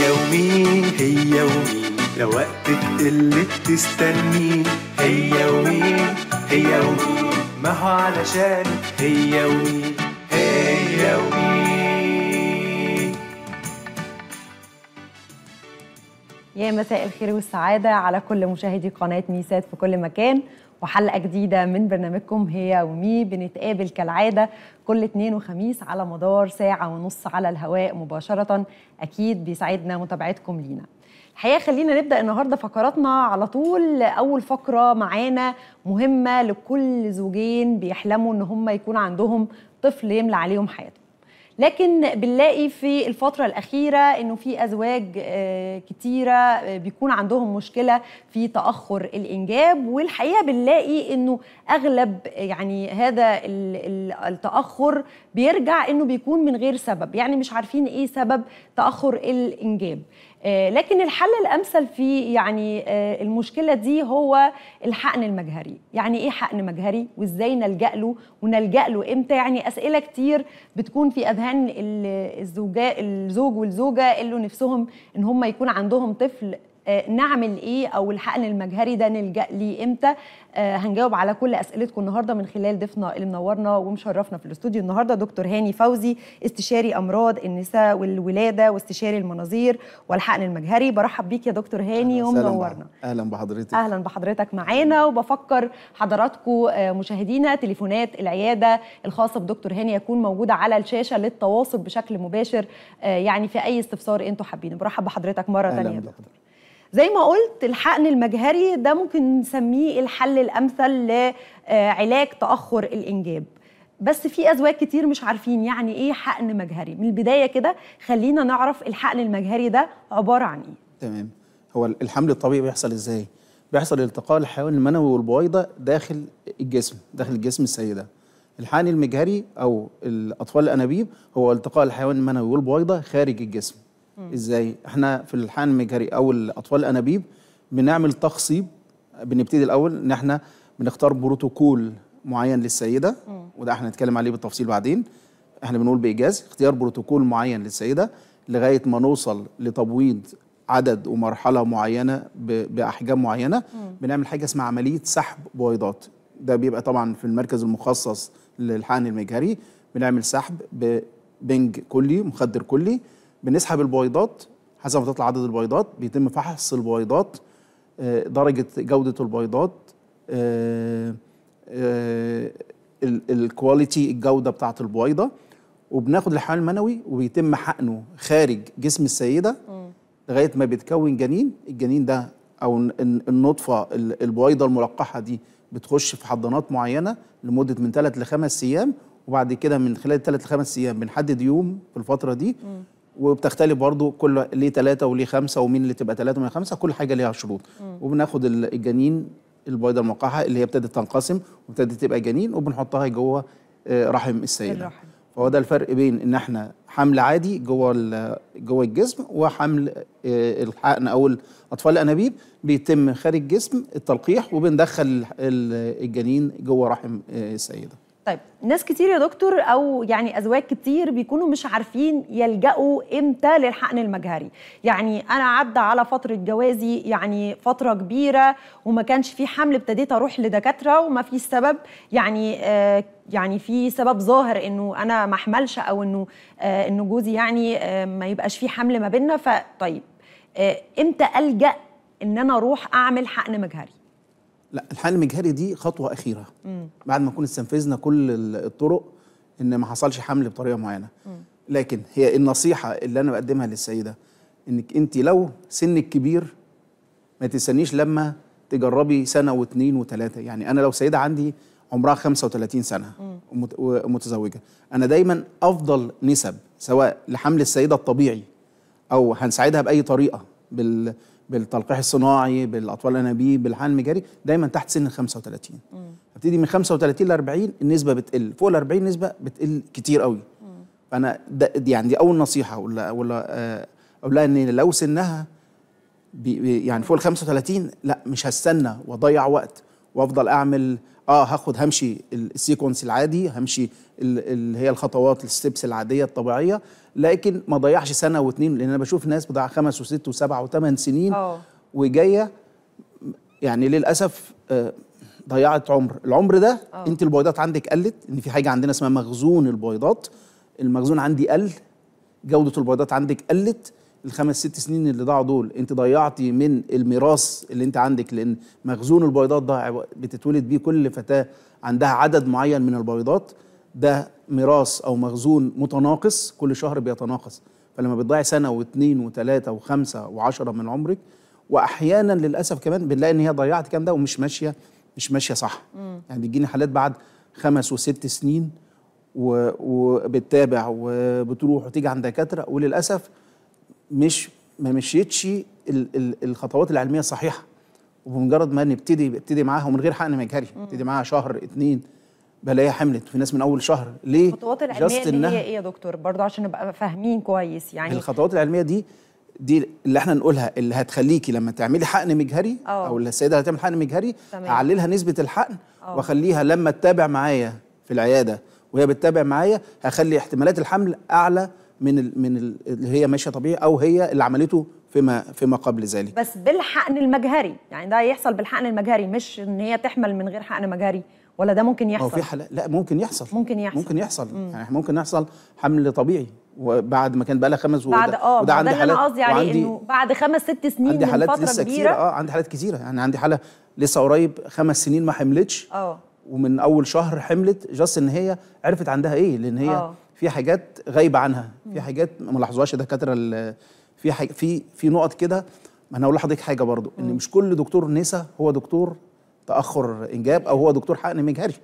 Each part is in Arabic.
هي ومين هي ومين لو وقتك اللي تستنيه هي ومين هي ومين ما هو علشان هي ومين هي ومين يا مساء الخير والسعادة على كل مشاهدي قناة ميسات في كل مكان وحلقة جديدة من برنامجكم هي ومي بنتقابل كالعادة كل اثنين وخميس على مدار ساعة ونص على الهواء مباشرة أكيد بيسعدنا متابعتكم لينا الحقيقه خلينا نبدا النهارده فقراتنا على طول اول فقره معانا مهمه لكل زوجين بيحلموا ان هم يكون عندهم طفل يملى عليهم حياتهم لكن بنلاقي في الفترة الأخيرة إنه في أزواج آه، كتيرة آه، بيكون عندهم مشكلة في تأخر الإنجاب والحقيقة بنلاقي إنه أغلب يعني هذا التأخر بيرجع إنه بيكون من غير سبب يعني مش عارفين إيه سبب تأخر الإنجاب آه، لكن الحل الامثل في يعني آه، المشكله دي هو الحقن المجهري يعني ايه حقن مجهري وازاي نلجا له ونلجا له امتى يعني اسئله كتير بتكون في اذهان الزوجاء الزوج والزوجه اللي نفسهم ان هم يكون عندهم طفل آه، نعمل ايه او الحقن المجهري ده نلجا ليه امتى آه، هنجاوب على كل اسئلتكم النهارده من خلال ضيفنا اللي منورنا ومشرفنا في الاستوديو النهارده دكتور هاني فوزي استشاري امراض النساء والولاده واستشاري المناظير والحقن المجهري برحب بيك يا دكتور هاني ومنورنا اهلا بحضرتك اهلا بحضرتك معانا وبفكر حضراتكم آه، مشاهدينا تليفونات العياده الخاصه بدكتور هاني يكون موجوده على الشاشه للتواصل بشكل مباشر يعني في اي استفسار انتم حابينه برحب بحضرتك مره ثانيه دكتور زي ما قلت الحقن المجهري ده ممكن نسميه الحل الامثل لعلاج تاخر الانجاب بس في ازواج كتير مش عارفين يعني ايه حقن مجهري من البدايه كده خلينا نعرف الحقن المجهري ده عباره عن ايه تمام هو الحمل الطبيعي بيحصل ازاي بيحصل التقاء الحيوان المنوي والبويضه داخل الجسم داخل جسم السيده الحقن المجهري او الاطفال الانابيب هو التقاء الحيوان المنوي والبويضه خارج الجسم ازاي احنا في الحقن المجهري او الاطفال الانابيب بنعمل تخصيب بنبتدي الاول ان احنا بنختار بروتوكول معين للسيده وده احنا هنتكلم عليه بالتفصيل بعدين احنا بنقول بايجاز اختيار بروتوكول معين للسيده لغايه ما نوصل لتبويض عدد ومرحله معينه باحجام معينه بنعمل حاجه اسمها عمليه سحب بويضات ده بيبقى طبعا في المركز المخصص للحقن المجهري بنعمل سحب ببنج كلي مخدر كلي بنسحب البويضات حسب ما تطلع عدد البويضات بيتم فحص البويضات آه، درجة جودة البيضات الكواليتي آه، آه، الجودة بتاعة البويضة وبناخد الحيوان المنوي وبيتم حقنه خارج جسم السيدة لغاية ما بيتكون جنين الجنين ده أو النطفة البويضة الملقحة دي بتخش في حضانات معينة لمدة من 3 ل 5 أيام وبعد كده من خلال 3 ل 5 أيام بنحدد يوم في الفترة دي م. وبتختلف برضو كل ليه ثلاثة وليه خمسة ومين اللي تبقى ثلاثة ومين خمسة كل حاجة ليها شروط وبناخد الجنين البيضة الموقعة اللي هي ابتدت تنقسم وابتدت تبقى جنين وبنحطها جوه آه، رحم السيدة فهو ده الفرق بين ان احنا حمل عادي جوه جوه الجسم وحمل آه، الحقن او الاطفال الانابيب بيتم خارج الجسم التلقيح وبندخل الجنين جوه رحم آه، السيده طيب ناس كتير يا دكتور او يعني ازواج كتير بيكونوا مش عارفين يلجأوا امتى للحقن المجهري يعني انا عدى على فتره جوازي يعني فتره كبيره وما كانش في حمل ابتديت اروح لدكاتره وما في سبب يعني آه يعني في سبب ظاهر انه انا ما احملش او انه آه انه جوزي يعني آه ما يبقاش في حمل ما بيننا فطيب آه امتى الجأ ان انا اروح اعمل حقن مجهري لا الحل المجهري دي خطوه اخيره مم. بعد ما نكون استنفذنا كل الطرق ان ما حصلش حمل بطريقه معينه مم. لكن هي النصيحه اللي انا بقدمها للسيده انك انت لو سنك كبير ما تستنيش لما تجربي سنه واثنين وثلاثه يعني انا لو سيده عندي عمرها 35 سنه مم. ومتزوجه انا دايما افضل نسب سواء لحمل السيده الطبيعي او هنساعدها باي طريقه بال بالتلقيح الصناعي بالاطفال الانابيب بالحقن المجاري دايما تحت سن ال 35 هبتدي من 35 ل 40 النسبه بتقل فوق ال 40 النسبه بتقل كتير قوي فانا ده يعني دي اول نصيحه ولا ولا آه، اقول لها ان لو سنها بي يعني فوق ال 35 لا مش هستنى واضيع وقت وافضل اعمل اه هاخد همشي السيكونس العادي همشي اللي هي الخطوات الستبس العاديه الطبيعيه لكن ما ضيعش سنه واثنين لان انا بشوف ناس بتضيع خمس وست وسبع وثمان سنين أوه. وجايه يعني للاسف آه ضيعت عمر العمر ده أوه. انت البويضات عندك قلت ان في حاجه عندنا اسمها مخزون البويضات المخزون عندي قل جوده البويضات عندك قلت الخمس ست سنين اللي ضاعوا دول انت ضيعتي من الميراث اللي انت عندك لان مخزون البيضات ده بتتولد بيه كل فتاه عندها عدد معين من البيضات ده ميراث او مخزون متناقص كل شهر بيتناقص فلما بتضيعي سنه واثنين وثلاثه وخمسه وعشره من عمرك واحيانا للاسف كمان بنلاقي ان هي ضيعت كام ده ومش ماشيه مش ماشيه صح مم. يعني بتجيني حالات بعد خمس وست سنين وبتتابع وبتروح وتيجي عند دكاتره وللاسف مش ما مشيتش الخطوات العلميه الصحيحه وبمجرد ما نبتدي ابتدي معاها ومن غير حقن مجهري ابتدي معاها شهر اتنين بلاقيها حملت في ناس من اول شهر ليه الخطوات العلميه دي إنها هي ايه يا دكتور برضه عشان نبقى فاهمين كويس يعني الخطوات العلميه دي دي اللي احنا نقولها اللي هتخليكي لما تعملي حقن مجهري أوه. او السيده هتعمل حقن مجهري اعللها نسبه الحقن أوه. واخليها لما تتابع معايا في العياده وهي بتتابع معايا هخلي احتمالات الحمل اعلى من الـ من الـ اللي هي ماشيه طبيعي او هي اللي عملته فيما فيما قبل ذلك بس بالحقن المجهري يعني ده يحصل بالحقن المجهري مش ان هي تحمل من غير حقن مجهري ولا ده ممكن يحصل؟ في حالات لا ممكن يحصل ممكن يحصل ممكن يحصل مم. يعني ممكن يحصل حمل طبيعي وبعد ما كان بقى لها خمس وده بعد اه وده عندي حالات انا قصدي عليه انه بعد خمس ست سنين عندي حالات فترة لسه كبيرة. كتيرة اه عندي حالات كتيرة يعني عندي حالة لسه قريب خمس سنين ما حملتش اه ومن اول شهر حملت جاست ان هي عرفت عندها ايه لان هي أوه. في حاجات غايبه عنها في حاجات ما لاحظوهاش الدكاتره في حاجة في في نقط كده ما انا هقول لحضرتك حاجه برضو ان مش كل دكتور نسا هو دكتور تاخر انجاب او هو دكتور حقن مجهري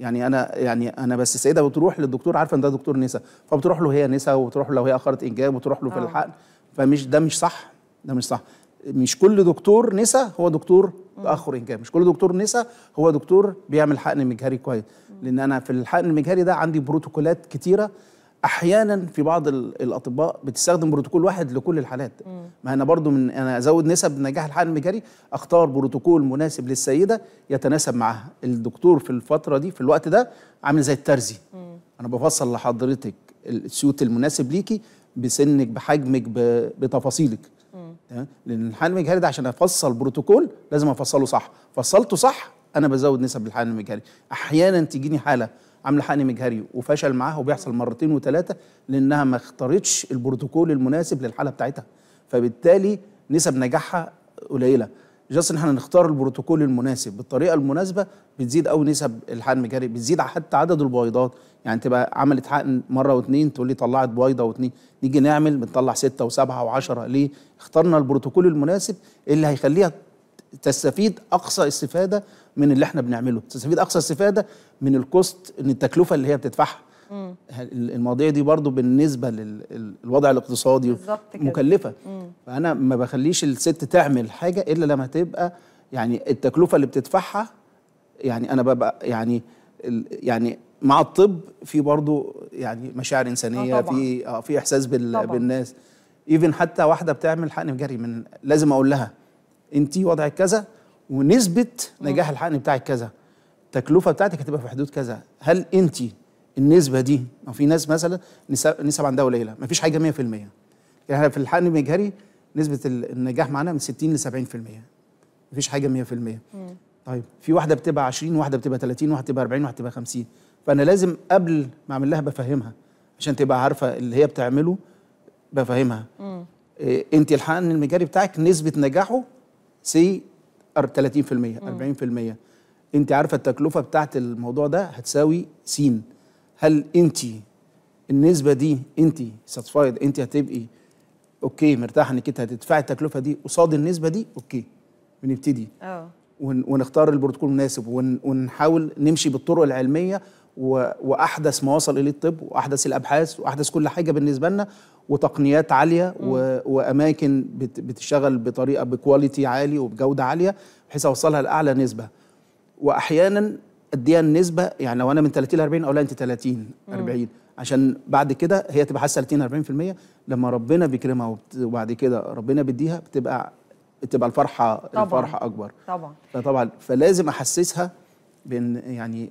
يعني انا يعني انا بس السيده بتروح للدكتور عارفه ان ده دكتور نسا فبتروح له هي نسا وبتروح له لو هي اخرت انجاب وتروح له في آه. الحقن فمش ده مش صح ده مش صح مش كل دكتور نسا هو دكتور تاخر انجاب مش كل دكتور نسا هو دكتور بيعمل حقن مجهري كويس لان انا في الحقن المجهري ده عندي بروتوكولات كتيره احيانا في بعض الاطباء بتستخدم بروتوكول واحد لكل الحالات مم. ما انا برضو من انا ازود نسب نجاح الحقن المجهري اختار بروتوكول مناسب للسيده يتناسب معاها الدكتور في الفتره دي في الوقت ده عامل زي الترزي مم. انا بفصل لحضرتك السيوت المناسب ليكي بسنك بحجمك بتفاصيلك لان الحقن المجهري ده عشان افصل بروتوكول لازم افصله صح فصلته صح انا بزود نسب الحقن المجهري احيانا تجيني حاله عامله حقن مجهري وفشل معاها وبيحصل مرتين وثلاثه لانها ما اختارتش البروتوكول المناسب للحاله بتاعتها فبالتالي نسب نجاحها قليله جاست ان احنا نختار البروتوكول المناسب بالطريقه المناسبه بتزيد قوي نسب الحقن المجهري بتزيد حتى عدد البويضات يعني تبقى عملت حقن مره واثنين تقول لي طلعت بويضه واثنين نيجي نعمل بنطلع سته وسبعه وعشره ليه؟ اخترنا البروتوكول المناسب اللي هيخليها تستفيد اقصى استفاده من اللي احنا بنعمله تستفيد اقصى استفاده من الكوست من التكلفه اللي هي بتدفعها المواضيع دي برضو بالنسبه للوضع الاقتصادي مكلفه فانا ما بخليش الست تعمل حاجه الا لما تبقى يعني التكلفه اللي بتدفعها يعني انا ببقى يعني يعني مع الطب في برضو يعني مشاعر انسانيه آه، في آه، في احساس بال بالناس ايفن حتى واحده بتعمل حقن جري من لازم اقول لها انت وضعك كذا ونسبه آه. نجاح الحقن بتاعك كذا التكلفه بتاعتك هتبقى في حدود كذا هل انت النسبه دي ما في ناس مثلا نسب عندها قليله ما فيش حاجه 100% يعني في الحقن المجهري نسبه النجاح معانا من 60 ل 70% ما فيش حاجه 100% مم. طيب في واحده بتبقى 20 واحده بتبقى 30 واحده بتبقى 40 واحده بتبقى 50 فانا لازم قبل ما اعمل لها بفهمها عشان تبقى عارفه اللي هي بتعمله بفهمها إيه انت الحقن المجاري بتاعك نسبه نجاحه سي 30% 40% انت عارفه التكلفه بتاعت الموضوع ده هتساوي س هل انت النسبه دي انت ساتسفايد انت هتبقي اوكي مرتاحه انك انت هتدفعي التكلفه دي قصاد النسبه دي اوكي بنبتدي اه ونختار البروتوكول المناسب ونحاول نمشي بالطرق العلميه واحدث ما وصل اليه الطب واحدث الابحاث واحدث كل حاجه بالنسبه لنا وتقنيات عاليه و... واماكن بتشتغل بطريقه بكواليتي عالي وبجوده عاليه بحيث اوصلها لاعلى نسبه واحيانا اديها النسبه يعني لو انا من 30 ل 40 اقول لها انت 30 مم. 40 عشان بعد كده هي تبقى حاسه 30 40% لما ربنا بيكرمها وبعد كده ربنا بيديها بتبقى بتبقى الفرحه طبعًا. الفرحه اكبر طبعا فطبعا فلازم احسسها بين يعني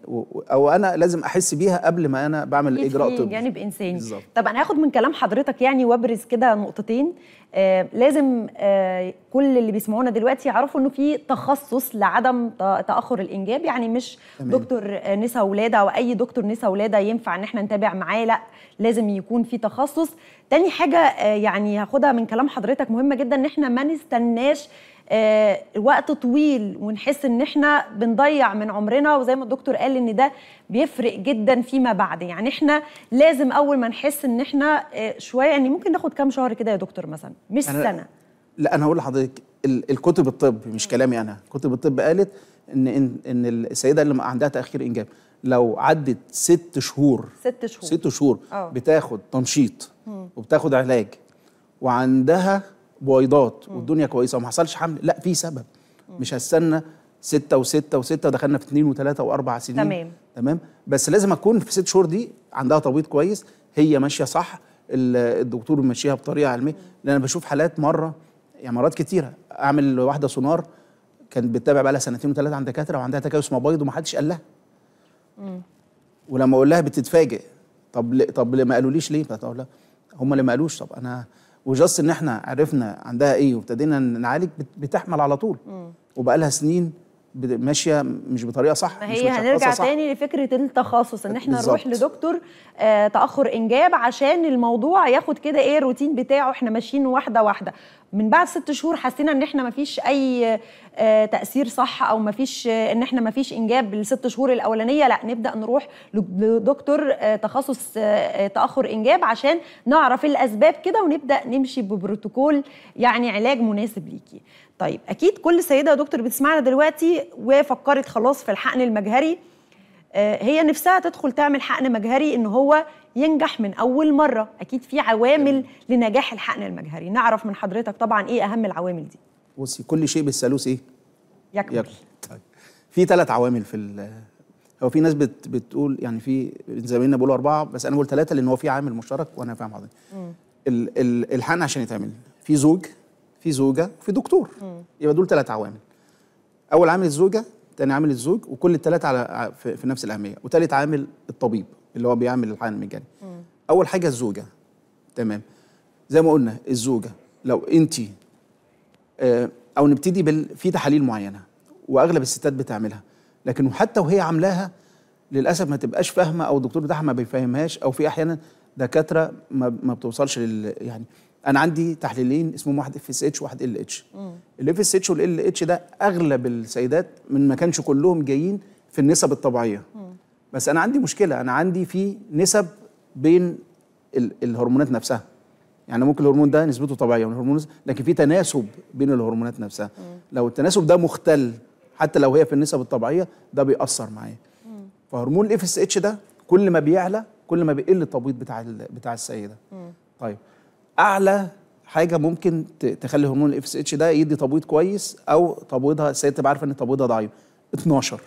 او انا لازم احس بيها قبل ما انا بعمل اجراء طبي يعني بانساني بالزبط. طب انا هاخد من كلام حضرتك يعني وابرز كده نقطتين آه، لازم آه، كل اللي بيسمعونا دلوقتي يعرفوا انه في تخصص لعدم تاخر الانجاب يعني مش تمام. دكتور نساء ولاده او اي دكتور نساء ولاده ينفع ان احنا نتابع معاه لا لازم يكون في تخصص تاني حاجه آه، يعني هاخدها من كلام حضرتك مهمه جدا ان احنا ما نستناش وقت طويل ونحس ان احنا بنضيع من عمرنا وزي ما الدكتور قال ان ده بيفرق جدا فيما بعد يعني احنا لازم اول ما نحس ان احنا شويه يعني ممكن ناخد كام شهر كده يا دكتور مثلا مش أنا سنه لا انا هقول لحضرتك الكتب الطب مش كلامي انا كتب الطب قالت ان ان, إن السيده اللي عندها تاخير انجاب لو عدت ست شهور ست شهور ست شهور أوه. بتاخد تنشيط وبتاخد علاج وعندها بويضات والدنيا كويسه وما حصلش حمل لا في سبب مم. مش هستنى ستة وستة وستة ودخلنا في اثنين وثلاثة وأربع سنين تمام تمام بس لازم أكون في ست شهور دي عندها تبويض كويس هي ماشية صح الدكتور بيمشيها بطريقه علميه لان انا بشوف حالات مره يعني مرات كتيره اعمل واحده سونار كانت بتتابع بقى لها سنتين وثلاثه عند دكاتره وعندها تكيس مبيض ومحدش قال لها ولما اقول لها بتتفاجئ طب ل... طب ما قالوليش ليه؟ فتقول لها هم اللي ما قالوش طب انا وجاست ان احنا عرفنا عندها ايه وابتدينا نعالج بتحمل على طول وبقى لها سنين ماشيه مش بطريقه صح ما هي هنرجع صح. تاني لفكره التخصص ان احنا نروح لدكتور آه تاخر انجاب عشان الموضوع ياخد كده ايه الروتين بتاعه احنا ماشيين واحده واحده من بعد ست شهور حسينا ان احنا ما فيش اي آه تاثير صح او ما فيش آه ان احنا ما فيش انجاب للست شهور الاولانيه لا نبدا نروح لدكتور آه تخصص آه،, آه تاخر انجاب عشان نعرف الاسباب كده ونبدا نمشي ببروتوكول يعني علاج مناسب ليكي طيب اكيد كل سيده يا دكتور بتسمعنا دلوقتي وفكرت خلاص في الحقن المجهري آه، هي نفسها تدخل تعمل حقن مجهري ان هو ينجح من اول مره اكيد في عوامل لنجاح الحقن المجهري نعرف من حضرتك طبعا ايه اهم العوامل دي بصي كل شيء بالثالوث ايه يكمل, يكمل. طيب في ثلاث عوامل في هو في ناس بت بتقول يعني في زمايلنا بيقولوا اربعه بس انا بقول ثلاثه لان هو في عامل مشترك وانا فاهم حضرتك الحقن عشان يتعمل في زوج في زوجه وفي دكتور يبقى دول ثلاث عوامل اول عامل الزوجه ثاني عامل الزوج وكل الثلاثه على في نفس الاهميه وثالث عامل الطبيب اللي هو بيعمل الحقن المجاني اول حاجه الزوجه تمام زي ما قلنا الزوجه لو انت آه، او نبتدي بال في تحاليل معينه واغلب الستات بتعملها لكن حتى وهي عاملاها للاسف ما تبقاش فاهمه او الدكتور بتاعها ما بيفهمهاش او في احيانا دكاتره ما, ما بتوصلش لل يعني انا عندي تحليلين اسمهم واحد اف اس اتش وواحد ال اتش الاف اس اتش والال اتش ده اغلب السيدات من ما كانش كلهم جايين في النسب الطبيعيه مم. بس انا عندي مشكله انا عندي في نسب بين الهرمونات نفسها يعني ممكن الهرمون ده نسبته طبيعيه والهرمون لكن في تناسب بين الهرمونات نفسها مم. لو التناسب ده مختل حتى لو هي في النسب الطبيعيه ده بيأثر معايا فهرمون الاف اس اتش ده كل ما بيعلى كل ما بيقل التبويض بتاع بتاع السيده مم. طيب اعلى حاجه ممكن تخلي هرمون الاف اس اتش ده يدي تبويض كويس او تبويضها السيدات تبقى عارفه ان تبويضها ضعيف 12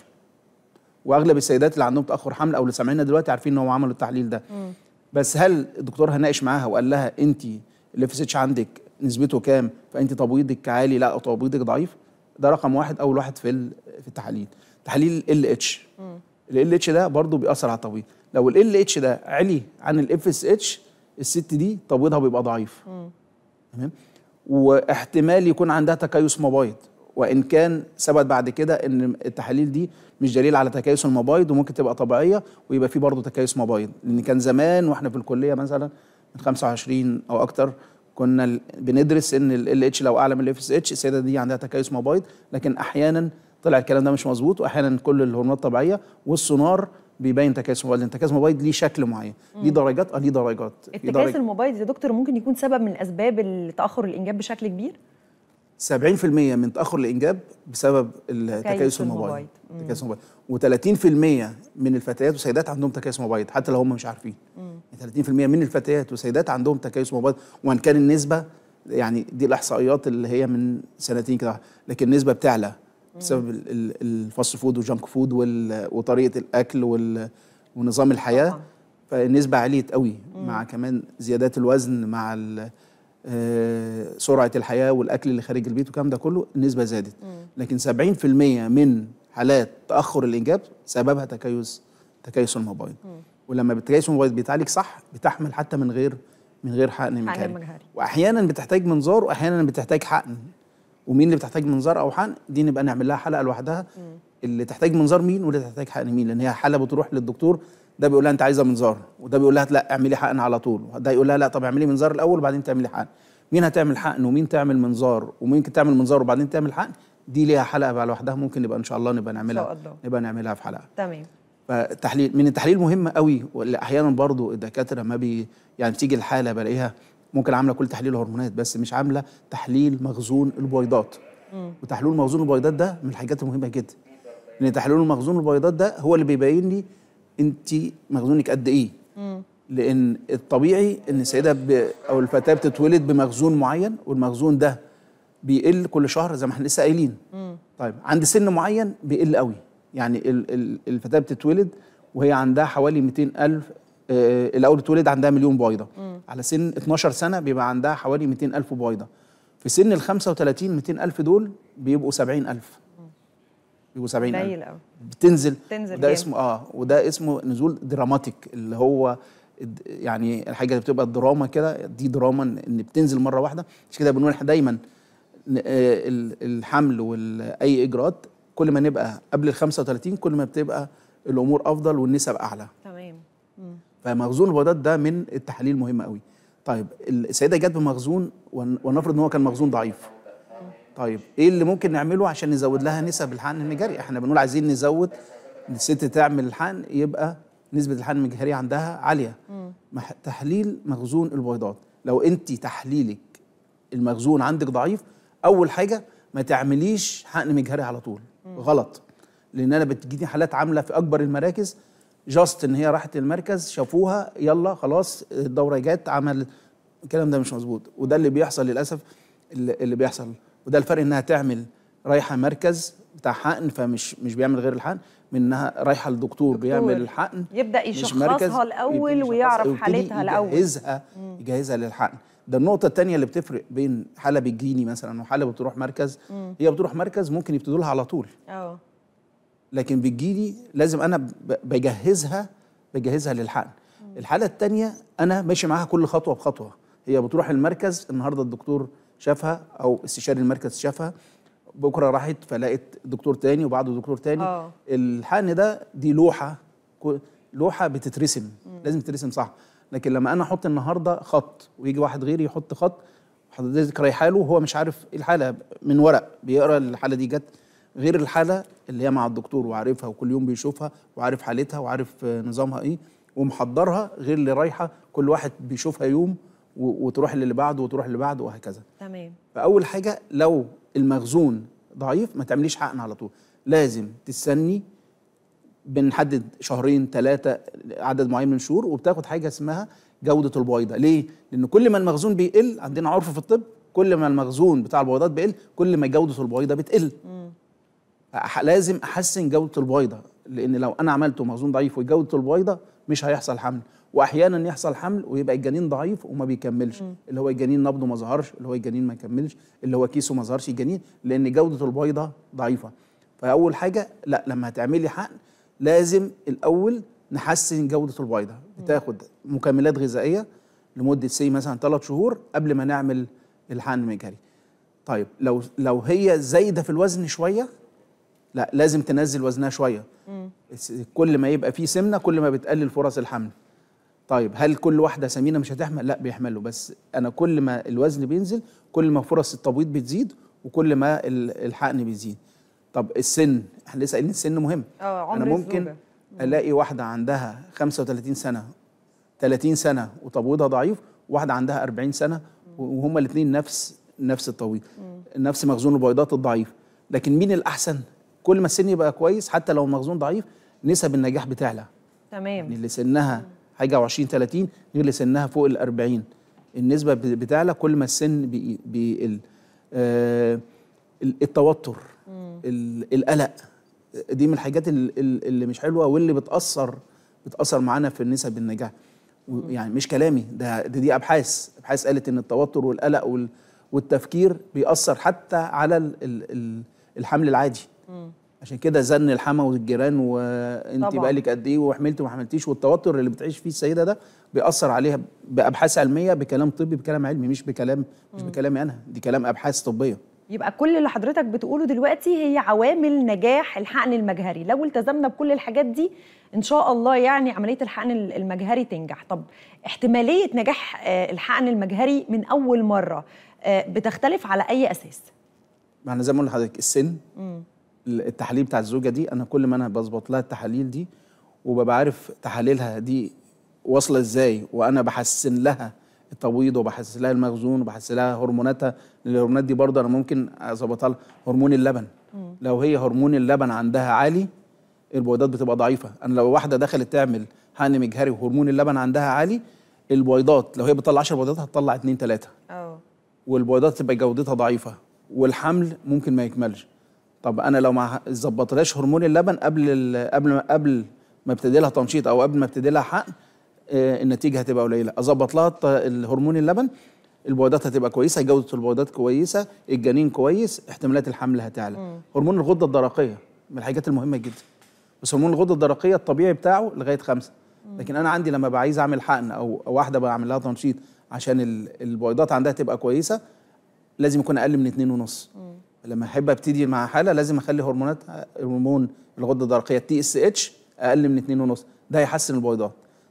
واغلب السيدات اللي عندهم تاخر حمل او اللي سامعينا دلوقتي عارفين ان هم عملوا التحليل ده م. بس هل الدكتور هناقش معاها وقال لها انت الاف اس اتش عندك نسبته كام فانت تبويضك عالي لا تبويضك ضعيف ده رقم واحد اول واحد في في التحاليل تحليل ال اتش ال اتش ده برضه بيأثر على التبويض لو ال اتش ده علي عن الاف اس اتش الست دي تبويضها بيبقى ضعيف تمام واحتمال يكون عندها تكيس مبايض وان كان ثبت بعد كده ان التحاليل دي مش دليل على تكيس المبايض وممكن تبقى طبيعيه ويبقى في برضه تكيس مبايض لان كان زمان واحنا في الكليه مثلا من 25 او اكتر كنا بندرس ان ال اتش لو اعلى من الاف اس اتش السيده دي عندها تكيس مبايض لكن احيانا طلع الكلام ده مش مظبوط واحيانا كل الهرمونات طبيعيه والسونار بيبين تكاسل لان انتكاس الموبايل ليه شكل معين ليه درجات اه ليه درجات التكاسل الموبايل يا دكتور ممكن يكون سبب من اسباب تاخر الانجاب بشكل كبير 70% من تاخر الانجاب بسبب التكيس الموبايل تكيس الموبايل و30% من الفتيات والسيدات عندهم تكيس موبايل حتى لو هم مش عارفين مم. 30% يعني من الفتيات والسيدات عندهم تكيس موبايل وان كان النسبه يعني دي الاحصائيات اللي هي من سنتين كده لكن النسبه بتعلى بسبب الفاست فود والجانك فود وطريقه الاكل ونظام الحياه فالنسبه عاليه قوي مع كمان زيادات الوزن مع آه، سرعه الحياه والاكل اللي خارج البيت والكلام ده كله النسبه زادت لكن 70% من حالات تاخر الانجاب سببها تكيس تكيس الموبايل ولما بتكيس الموبايل بيتعالج صح بتحمل حتى من غير من غير حقن مجهري واحيانا بتحتاج منظار واحيانا بتحتاج حقن ومين اللي بتحتاج منظار او حقن دي نبقى نعمل لها حلقه لوحدها اللي تحتاج منظار مين واللي تحتاج حقن مين لان هي حاله بتروح للدكتور ده بيقول لها انت عايزه منظار وده بيقول لها لا اعملي حقن على طول وده يقول لها لا طب اعملي منظار الاول وبعدين تعملي حقن مين هتعمل حقن ومين تعمل منظار ومين تعمل منظار وبعدين تعمل حقن دي ليها حلقه بقى لوحدها ممكن نبقى ان شاء الله نبقى نعملها شاء الله. نبقى نعملها في حلقه تمام فتحليل من التحليل مهم قوي واللي احيانا برضو الدكاتره ما بي يعني بتيجي الحاله بلاقيها ممكن عامله كل تحليل هرمونات بس مش عامله تحليل مخزون البويضات وتحليل مخزون البويضات ده من الحاجات المهمه جدا لان تحليل مخزون البويضات ده هو اللي بيبين لي انت مخزونك قد ايه مم. لان الطبيعي ان السيده ب... او الفتاه بتتولد بمخزون معين والمخزون ده بيقل كل شهر زي ما احنا لسه قايلين طيب عند سن معين بيقل قوي يعني ال... الفتاه بتتولد وهي عندها حوالي 200 الف آه، الاول بتولد عندها مليون بويضه مم. على سن 12 سنه بيبقى عندها حوالي 200 الف بويضه في سن ال 35 200 الف دول بيبقوا 70 الف بيبقوا 70 قليل قوي بتنزل بتنزل ده اسمه اه وده اسمه نزول دراماتيك اللي هو يعني الحاجه اللي بتبقى الدراما كده دي دراما ان بتنزل مره واحده مش كده بنقول احنا دايما آه، الحمل واي اجراءات كل ما نبقى قبل ال 35 كل ما بتبقى الامور افضل والنسب اعلى فمخزون البيضات ده من التحاليل المهمه قوي طيب السيده جت بمخزون ونفرض ان هو كان مخزون ضعيف طيب ايه اللي ممكن نعمله عشان نزود لها نسب الحقن المجهري احنا بنقول عايزين نزود الست تعمل الحقن يبقى نسبه الحقن المجهري عندها عاليه مح... تحليل مخزون البيضات لو انت تحليلك المخزون عندك ضعيف اول حاجه ما تعمليش حقن مجهري على طول غلط لان انا بتجيني حالات عامله في اكبر المراكز جاست ان هي راحت المركز شافوها يلا خلاص الدوره جت عمل الكلام ده مش مظبوط وده اللي بيحصل للاسف اللي بيحصل وده الفرق انها تعمل رايحه مركز بتاع حقن فمش مش بيعمل غير الحقن من انها رايحه لدكتور بيعمل الحقن يبدا يشخصها الاول ويعرف حالتها الاول يجهزها يجهزها للحقن ده النقطة التانية اللي بتفرق بين حالة بتجيني مثلا وحالة بتروح مركز مم. هي بتروح مركز ممكن يبتدوا لها على طول أوه. لكن بتجيلي لازم انا بجهزها بجهزها للحقن الحاله الثانيه انا ماشي معاها كل خطوه بخطوه هي بتروح المركز النهارده الدكتور شافها او استشاري المركز شافها بكره راحت فلقت دكتور تاني وبعده دكتور تاني أوه. الحقن ده دي لوحه لوحه بتترسم مم. لازم تترسم صح لكن لما انا احط النهارده خط ويجي واحد غيري يحط خط حضرتك رايحه له وهو مش عارف إيه الحاله من ورق بيقرا الحاله دي جت غير الحاله اللي هي مع الدكتور وعارفها وكل يوم بيشوفها وعارف حالتها وعارف آه، نظامها ايه ومحضرها غير اللي رايحه كل واحد بيشوفها يوم وتروح للي بعده وتروح اللي بعده وهكذا تمام فاول حاجه لو المخزون ضعيف ما تعمليش حقن على طول لازم تستني بنحدد شهرين ثلاثه عدد معين من الشهور وبتاخد حاجه اسمها جوده البويضه ليه لان كل ما المخزون بيقل عندنا عرف في الطب كل ما المخزون بتاع البويضات بيقل كل ما جوده البويضه بتقل مم. لازم احسن جوده البويضه لان لو انا عملته مخزون ضعيف وجوده البويضه مش هيحصل حمل واحيانا يحصل حمل ويبقى الجنين ضعيف وما بيكملش م. اللي هو الجنين نبضه ما ظهرش اللي هو الجنين ما كملش اللي هو كيسه ما ظهرش الجنين لان جوده البيضه ضعيفه فاول حاجه لا لما هتعملي حقن لازم الاول نحسن جوده البيضه بتاخد مكملات غذائيه لمده سي مثلا ثلاث شهور قبل ما نعمل الحقن المجهري طيب لو لو هي زايده في الوزن شويه لا لازم تنزل وزنها شويه مم. كل ما يبقى فيه سمنه كل ما بتقلل فرص الحمل طيب هل كل واحده سمينه مش هتحمل لا بيحملوا بس انا كل ما الوزن بينزل كل ما فرص التبويض بتزيد وكل ما الحقن بيزيد طب السن احنا لسه قايلين السن مهم اه عمر انا ممكن الزوجة. الاقي واحده عندها 35 سنه 30 سنه وتبويضها ضعيف واحده عندها 40 سنه وهما الاثنين نفس نفس التبويض نفس مخزون البويضات الضعيف لكن مين الاحسن كل ما السن يبقى كويس حتى لو المخزون ضعيف نسب النجاح بتعلى تمام يعني اللي سنها حاجه و20 30 غير اللي سنها فوق ال 40 النسبه بتعلى كل ما السن بيقل آه التوتر القلق دي من الحاجات اللي مش حلوه واللي بتاثر بتاثر معانا في نسب النجاح يعني مش كلامي ده, ده دي ابحاث ابحاث قالت ان التوتر والقلق والتفكير بيأثر حتى على الحمل العادي عشان كده زن الحما والجيران وانت بقالك قد ايه وحملتي وما حملتيش والتوتر اللي بتعيش فيه السيده ده بيأثر عليها بابحاث علميه بكلام طبي بكلام علمي مش بكلام مش بكلامي انا دي كلام ابحاث طبيه يبقى كل اللي حضرتك بتقوله دلوقتي هي عوامل نجاح الحقن المجهري لو التزمنا بكل الحاجات دي ان شاء الله يعني عمليه الحقن المجهري تنجح طب احتماليه نجاح آه، الحقن المجهري من اول مره آه، بتختلف على اي اساس؟ ما احنا زي ما قلنا لحضرتك السن التحاليل بتاع الزوجه دي انا كل ما انا بظبط لها التحاليل دي وببقى عارف تحاليلها دي واصله ازاي وانا بحسن لها التبويض وبحسن لها المخزون وبحسن لها هرموناتها الهرمونات دي برضه انا ممكن اظبطها لها هرمون اللبن م. لو هي هرمون اللبن عندها عالي البويضات بتبقى ضعيفه انا لو واحده دخلت تعمل حقن مجهري وهرمون اللبن عندها عالي البويضات لو هي بتطلع 10 بويضات هتطلع 2 3 اه والبويضات تبقى جودتها ضعيفه والحمل ممكن ما يكملش طب انا لو ما ظبطتهاش هرمون اللبن قبل قبل ما قبل ما ابتدي لها تنشيط او قبل ما ابتدي لها حقن آه، النتيجه هتبقى قليله اظبط لها الهرمون اللبن البويضات هتبقى كويسه جوده البويضات كويسه الجنين كويس احتمالات الحمل هتعلى مم. هرمون الغده الدرقيه من الحاجات المهمه جدا بس هرمون الغده الدرقيه الطبيعي بتاعه لغايه خمسة لكن انا عندي لما بعايز اعمل حقن او واحده بعمل لها تنشيط عشان البويضات عندها تبقى كويسه لازم يكون اقل من اثنين ونص لما احب ابتدي مع حاله لازم اخلي هرمونات هرمون الغده الدرقيه التي اس اتش اقل من 2.5 ده هيحسن البيضات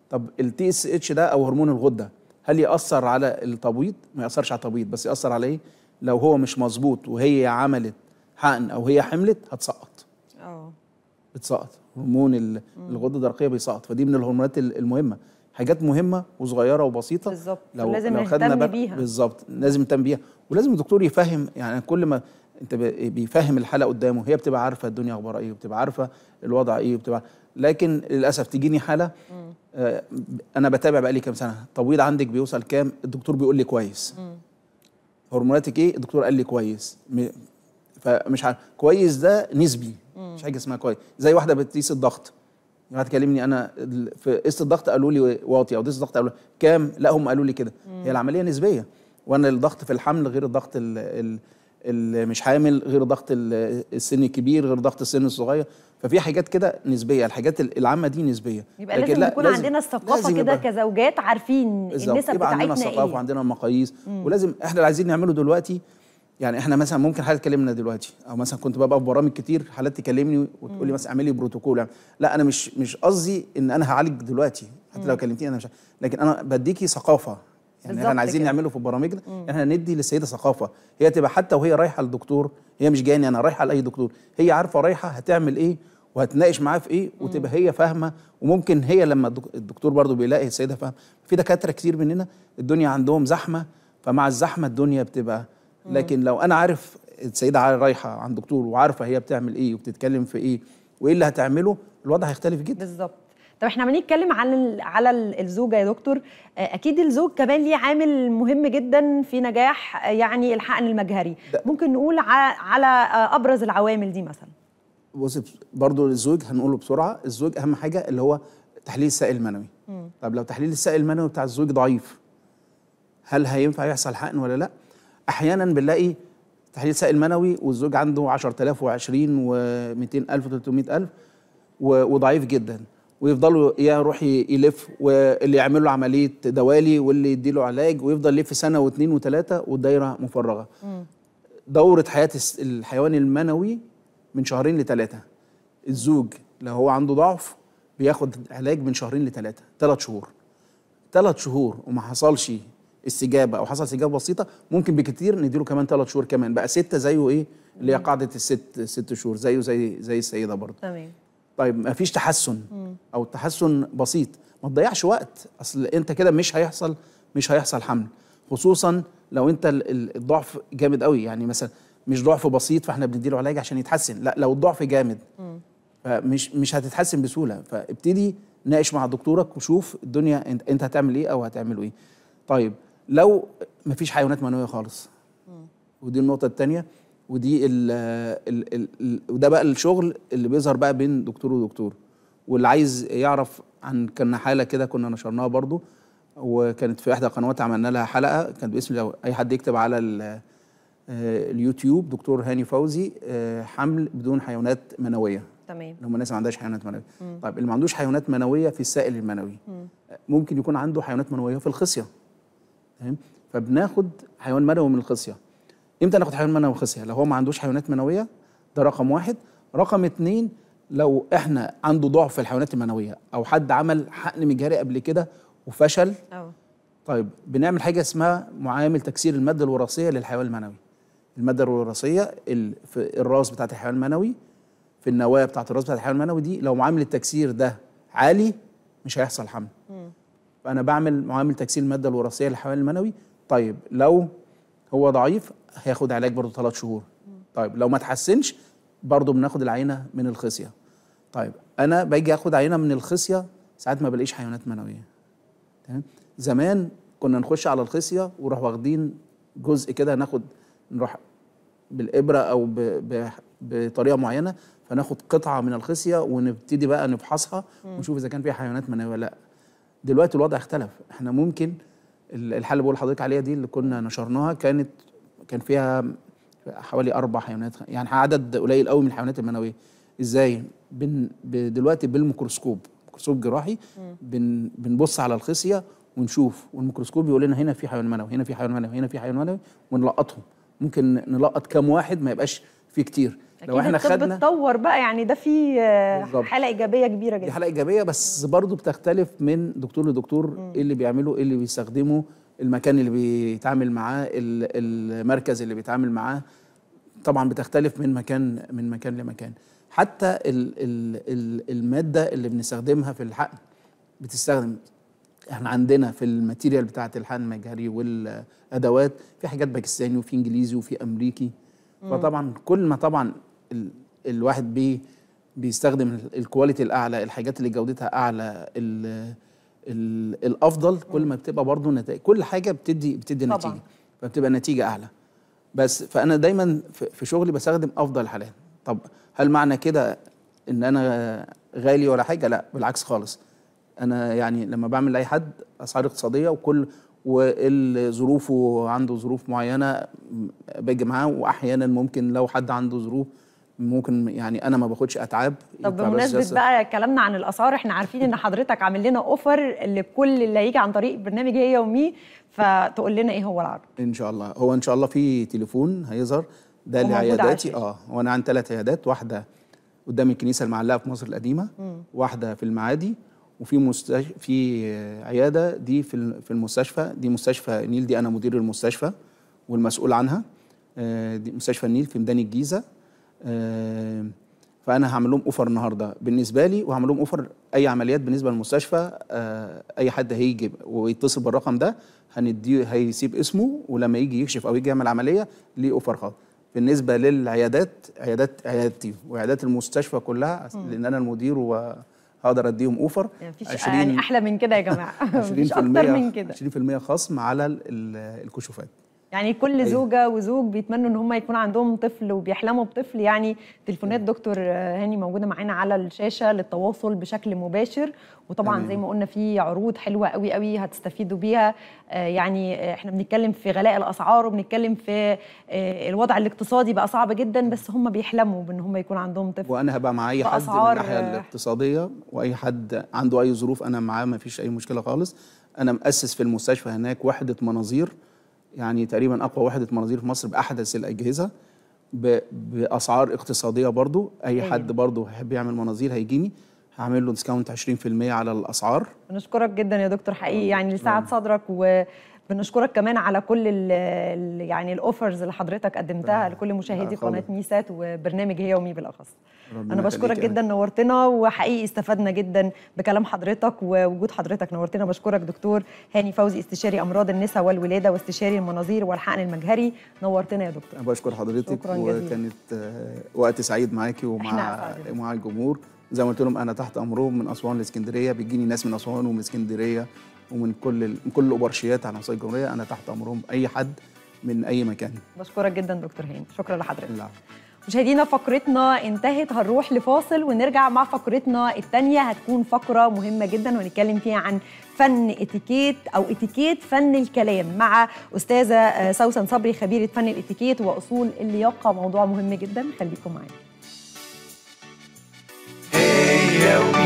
طب التي اس اتش ده او هرمون الغده هل ياثر على التبويض ما ياثرش على التبويض بس ياثر على ايه لو هو مش مظبوط وهي عملت حقن او هي حملت هتسقط اه بتسقط هرمون الغده الدرقيه بيسقط فدي من الهرمونات المهمه حاجات مهمه وصغيره وبسيطه بالظبط لو لازم نهتم بيها بالظبط لازم نهتم بيها ولازم الدكتور يفهم يعني كل ما انت بيفهم الحاله قدامه هي بتبقى عارفه الدنيا اخبارها ايه وبتبقى عارفه الوضع ايه وبتبقى لكن للاسف تجيني حاله آه انا بتابع بقالي كام سنه طويل عندك بيوصل كام الدكتور بيقول لي كويس هرموناتك ايه الدكتور قال لي كويس فمش عارف كويس ده نسبي مش حاجه اسمها كويس زي واحده بتقيس الضغط يعني واحد كلمني انا في قيس الضغط قالوا لي واطي او قيس الضغط قالوا لي كام لا هم قالوا لي كده هي العمليه نسبيه وانا الضغط في الحمل غير الضغط ال اللي مش حامل غير ضغط السن الكبير غير ضغط السن الصغير ففي حاجات كده نسبيه الحاجات العامه دي نسبيه يبقى لازم يكون لا عندنا الثقافه كده كزوجات عارفين النسب بتاعتنا عندنا الثقافه إيه؟ وعندنا المقاييس ولازم احنا اللي عايزين نعمله دلوقتي يعني احنا مثلا ممكن حد تكلمنا دلوقتي او مثلا كنت ببقى في برامج كتير حالات تكلمني وتقول لي مثلا اعملي بروتوكول يعني لا انا مش مش قصدي ان انا هعالج دلوقتي حتى لو كلمتيني انا مش لكن انا بديكي ثقافه يعني احنا عايزين كده. نعمله في برامجنا احنا ندي للسيده ثقافه هي تبقى حتى وهي رايحه للدكتور هي مش جايه انا رايحه لاي دكتور هي عارفه رايحه هتعمل ايه وهتناقش معاه في ايه وتبقى هي فاهمه وممكن هي لما الدكتور برضو بيلاقي السيده فاهمه في دكاتره كتير مننا الدنيا عندهم زحمه فمع الزحمه الدنيا بتبقى لكن لو انا عارف السيده رايحه عند دكتور وعارفه هي بتعمل ايه وبتتكلم في ايه وايه اللي هتعمله الوضع هيختلف جدا بالظبط طب احنا عمالين نتكلم على على الزوجه يا دكتور آه، اكيد الزوج كمان ليه عامل مهم جدا في نجاح آه، يعني الحقن المجهري ممكن نقول على آه، ابرز العوامل دي مثلا بصي برضه الزوج هنقوله بسرعه الزوج اهم حاجه اللي هو تحليل السائل المنوي طب لو تحليل السائل المنوي بتاع الزوج ضعيف هل هينفع يحصل حقن ولا لا احيانا بنلاقي تحليل سائل منوي والزوج عنده 10000 و20 و200000 و300000 وضعيف جدا ويفضلوا يروح يلف واللي يعمل له عمليه دوالي واللي يدي له علاج ويفضل يلف سنه واثنين وثلاثه والدايره مفرغه. دوره حياه الحيوان المنوي من شهرين لثلاثه. الزوج لو هو عنده ضعف بياخد علاج من شهرين لثلاثه، ثلاث شهور. ثلاث شهور وما حصلش استجابه او حصل استجابه بسيطه ممكن بكتير نديله كمان ثلاث شهور كمان بقى سته زيه ايه؟ اللي هي قاعده الست ست شهور زيه زي زي السيده برضه. تمام. طيب ما فيش تحسن او التحسن بسيط ما تضيعش وقت اصل انت كده مش هيحصل مش هيحصل حمل خصوصا لو انت الضعف جامد قوي يعني مثلا مش ضعف بسيط فاحنا بنديله علاج عشان يتحسن لا لو الضعف جامد فمش مش هتتحسن بسهوله فابتدي ناقش مع دكتورك وشوف الدنيا انت, هتعمل ايه او هتعمل ايه طيب لو مفيش حيوانات منويه خالص ودي النقطه الثانيه ودي ال الـ الـ الـ وده بقى الشغل اللي بيظهر بقى بين دكتور ودكتور واللي عايز يعرف عن كان حاله كده كنا نشرناها برضو وكانت في احدى القنوات عملنا لها حلقه كانت باسم لو اي حد يكتب على آه، اليوتيوب دكتور هاني فوزي آه، حمل بدون حيوانات منويه تمام لو الناس ما عندهاش حيوانات منويه مم. طيب اللي ما عندوش حيوانات منويه في السائل المنوي مم. ممكن يكون عنده حيوانات منويه في الخصيه تمام فبناخد حيوان منوي من الخصيه امتى ناخد حيوان منوي خصيه لو هو ما عندوش حيوانات منويه ده رقم واحد رقم اتنين لو احنا عنده ضعف في الحيوانات المنويه او حد عمل حقن مجهري قبل كده وفشل أوه. طيب بنعمل حاجه اسمها معامل تكسير الماده الوراثيه للحيوان المنوي الماده الوراثيه في الراس بتاعت الحيوان المنوي في النواه بتاعت الراس بتاعت الحيوان المنوي دي لو معامل التكسير ده عالي مش هيحصل حمل فانا بعمل معامل تكسير الماده الوراثيه للحيوان المنوي طيب لو هو ضعيف هياخد علاج برضه ثلاث شهور طيب لو ما تحسنش برضه بناخد العينه من الخصيه طيب انا باجي اخد عينه من الخصيه ساعات ما بلاقيش حيوانات منويه تمام زمان كنا نخش على الخصيه ونروح واخدين جزء كده ناخد نروح بالابره او ب... ب... بطريقه معينه فناخد قطعه من الخصيه ونبتدي بقى نفحصها ونشوف اذا كان فيها حيوانات منويه ولا لا دلوقتي الوضع اختلف احنا ممكن الحاله اللي بقول لحضرتك عليها دي اللي كنا نشرناها كانت كان فيها حوالي اربع حيوانات يعني عدد قليل قوي من الحيوانات المنويه ازاي بن دلوقتي بالميكروسكوب ميكروسكوب جراحي بن بنبص على الخصيه ونشوف والميكروسكوب يقول لنا هنا في حيوان منوي هنا في حيوان منوي هنا في حيوان منوي ونلقطهم ممكن نلقط كام واحد ما يبقاش في كتير لو احنا خدنا بتطور بقى يعني ده في حاله ايجابيه كبيره جدا دي حاله ايجابيه بس برضه بتختلف من دكتور لدكتور ايه اللي بيعمله ايه اللي بيستخدمه المكان اللي بيتعامل معاه المركز اللي بيتعامل معاه طبعا بتختلف من مكان من مكان لمكان حتى الـ الـ الـ الماده اللي بنستخدمها في الحقن بتستخدم احنا عندنا في الماتيريال بتاعه الحقن المجهري والادوات في حاجات باكستاني وفي انجليزي وفي امريكي فطبعا كل ما طبعا الواحد بي بيستخدم الكواليتي الاعلى الحاجات اللي جودتها اعلى الافضل كل ما بتبقى برضه نتائج كل حاجه بتدي بتدي طبعا. نتيجه فبتبقى نتيجه اعلى بس فانا دايما في شغلي بستخدم افضل الحالات طب هل معنى كده ان انا غالي ولا حاجه لا بالعكس خالص انا يعني لما بعمل لاي حد اسعار اقتصاديه وكل والظروفه عنده ظروف معينه باجي معاه واحيانا ممكن لو حد عنده ظروف ممكن يعني انا ما باخدش اتعاب طب بمناسبه بقى كلامنا عن الاسعار احنا عارفين ان حضرتك عامل لنا اوفر لكل اللي هيجي عن طريق برنامج هي يومي فتقول لنا ايه هو العرض ان شاء الله هو ان شاء الله في تليفون هيظهر ده لعياداتي اه وانا عن ثلاث عيادات واحده قدام الكنيسه المعلقه في مصر القديمه م. واحده في المعادي وفي مستش... في عياده دي في في المستشفى دي مستشفى نيل دي انا مدير المستشفى والمسؤول عنها آه، دي مستشفى النيل في ميدان الجيزه فانا هعمل لهم اوفر النهارده بالنسبه لي وهعمل لهم اوفر اي عمليات بالنسبه للمستشفى آه، اي حد هيجي ويتصل بالرقم ده هنديه هيسيب اسمه ولما يجي يكشف او يجي يعمل عمليه ليه اوفر خاص بالنسبه للعيادات عيادات عيادتي وعيادات المستشفى كلها لان انا المدير وهقدر اديهم اوفر يعني مفيش يعني احلى من كده يا جماعه مفيش اكتر من كده 20% خصم على الكشوفات يعني كل أيوة. زوجه وزوج بيتمنوا ان هم يكون عندهم طفل وبيحلموا بطفل يعني تليفونات دكتور هاني موجوده معانا على الشاشه للتواصل بشكل مباشر وطبعا زي ما قلنا في عروض حلوه قوي قوي هتستفيدوا بيها آه، يعني احنا بنتكلم في غلاء الاسعار وبنتكلم في آه، الوضع الاقتصادي بقى صعب جدا بس هم بيحلموا بان هم يكون عندهم طفل وانا هبقى مع اي حد من الناحيه آه، الاقتصاديه واي حد عنده اي ظروف انا معاه ما فيش اي مشكله خالص انا مؤسس في المستشفى هناك وحده مناظير يعني تقريبا اقوى وحده مناظير في مصر باحدث الاجهزه باسعار اقتصاديه برضو اي حد برضو يعمل مناظير هيجيني هعمل له ديسكاونت 20% على الاسعار نشكرك جدا يا دكتور حقيقي نعم. يعني لسعه نعم. صدرك و بنشكرك كمان على كل ال يعني الاوفرز اللي حضرتك قدمتها آه. لكل مشاهدي قناه ميسات وبرنامج هي يومي بالاخص انا بشكرك جدا نورتنا وحقيقي استفدنا جدا بكلام حضرتك ووجود حضرتك نورتنا بشكرك دكتور هاني فوزي استشاري امراض النساء والولاده واستشاري المناظير والحقن المجهري نورتنا يا دكتور انا بشكر حضرتك وكانت آه، وقت سعيد معاكي ومع مع الجمهور زي ما قلت لهم انا تحت امرهم من اسوان لاسكندريه بيجيني ناس من اسوان ومن اسكندريه ومن كل من كل الأوبرشيات على مصائد الجمهورية أنا تحت أمرهم أي حد من أي مكان بشكرك جدا دكتور هاني شكرا لحضرتك لا. مشاهدينا فقرتنا انتهت هنروح لفاصل ونرجع مع فقرتنا الثانيه هتكون فقره مهمه جدا وهنتكلم فيها عن فن اتيكيت او اتيكيت فن الكلام مع استاذه آه، سوسن صبري خبيره فن الاتيكيت واصول اللياقه موضوع مهم جدا خليكم معانا